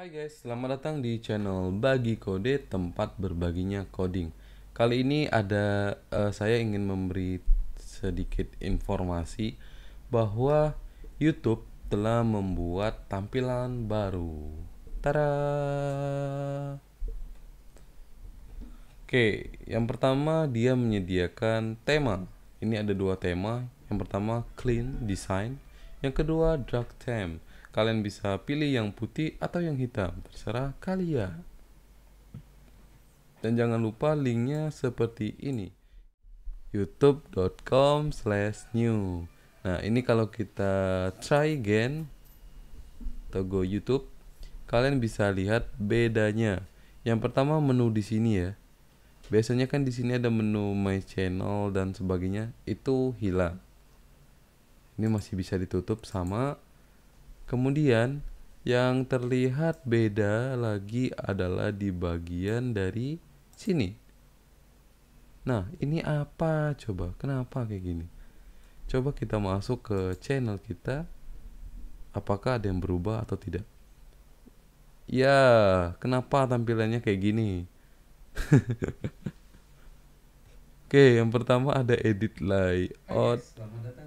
Hai guys, selamat datang di channel Bagi Kode tempat berbaginya coding. Kali ini ada uh, saya ingin memberi sedikit informasi bahwa YouTube telah membuat tampilan baru. Tada. Oke, yang pertama dia menyediakan tema. Ini ada dua tema. Yang pertama clean design, yang kedua dark theme. Kalian bisa pilih yang putih atau yang hitam, terserah kalian. Dan jangan lupa linknya seperti ini. youtube.com new Nah ini kalau kita try again atau go YouTube, kalian bisa lihat bedanya. Yang pertama menu di sini ya. Biasanya kan di sini ada menu my channel dan sebagainya itu hilang. Ini masih bisa ditutup sama Kemudian yang terlihat beda lagi adalah di bagian dari sini. Nah, ini apa coba? Kenapa kayak gini? Coba kita masuk ke channel kita. Apakah ada yang berubah atau tidak? Ya, kenapa tampilannya kayak gini? Oke, yang pertama ada edit layout. Hai,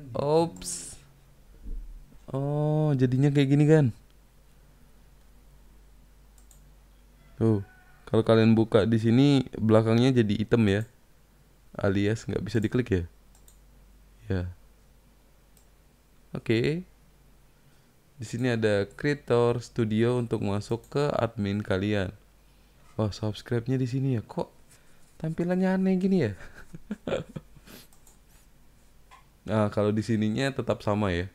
jadinya kayak gini kan tuh kalau kalian buka di sini belakangnya jadi item ya alias nggak bisa diklik ya ya oke okay. di sini ada creator studio untuk masuk ke admin kalian wah subscribe-nya di sini ya kok tampilannya aneh gini ya nah kalau di sininya tetap sama ya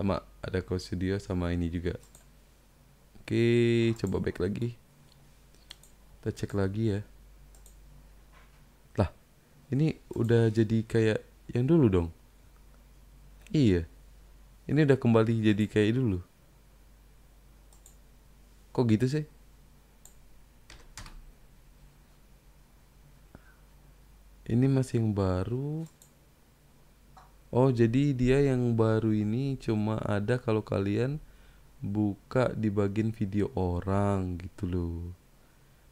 sama ada kau Studio sama ini juga oke coba back lagi kita cek lagi ya lah ini udah jadi kayak yang dulu dong iya ini udah kembali jadi kayak dulu kok gitu sih ini masih yang baru Oh, jadi dia yang baru ini cuma ada kalau kalian buka di bagian video orang gitu loh.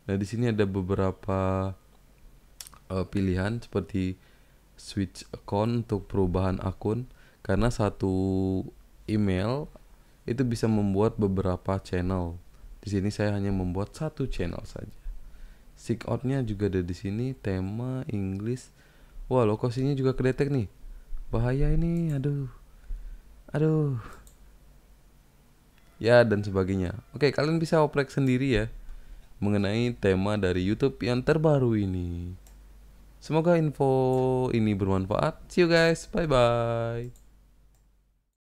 Nah, di sini ada beberapa uh, pilihan seperti switch account untuk perubahan akun karena satu email itu bisa membuat beberapa channel. Di sini saya hanya membuat satu channel saja. Sick out-nya juga ada di sini tema Inggris. Wah, lokasinya juga kedetek nih bahaya ini aduh aduh ya dan sebagainya oke kalian bisa oprek sendiri ya mengenai tema dari YouTube yang terbaru ini semoga info ini bermanfaat see you guys bye bye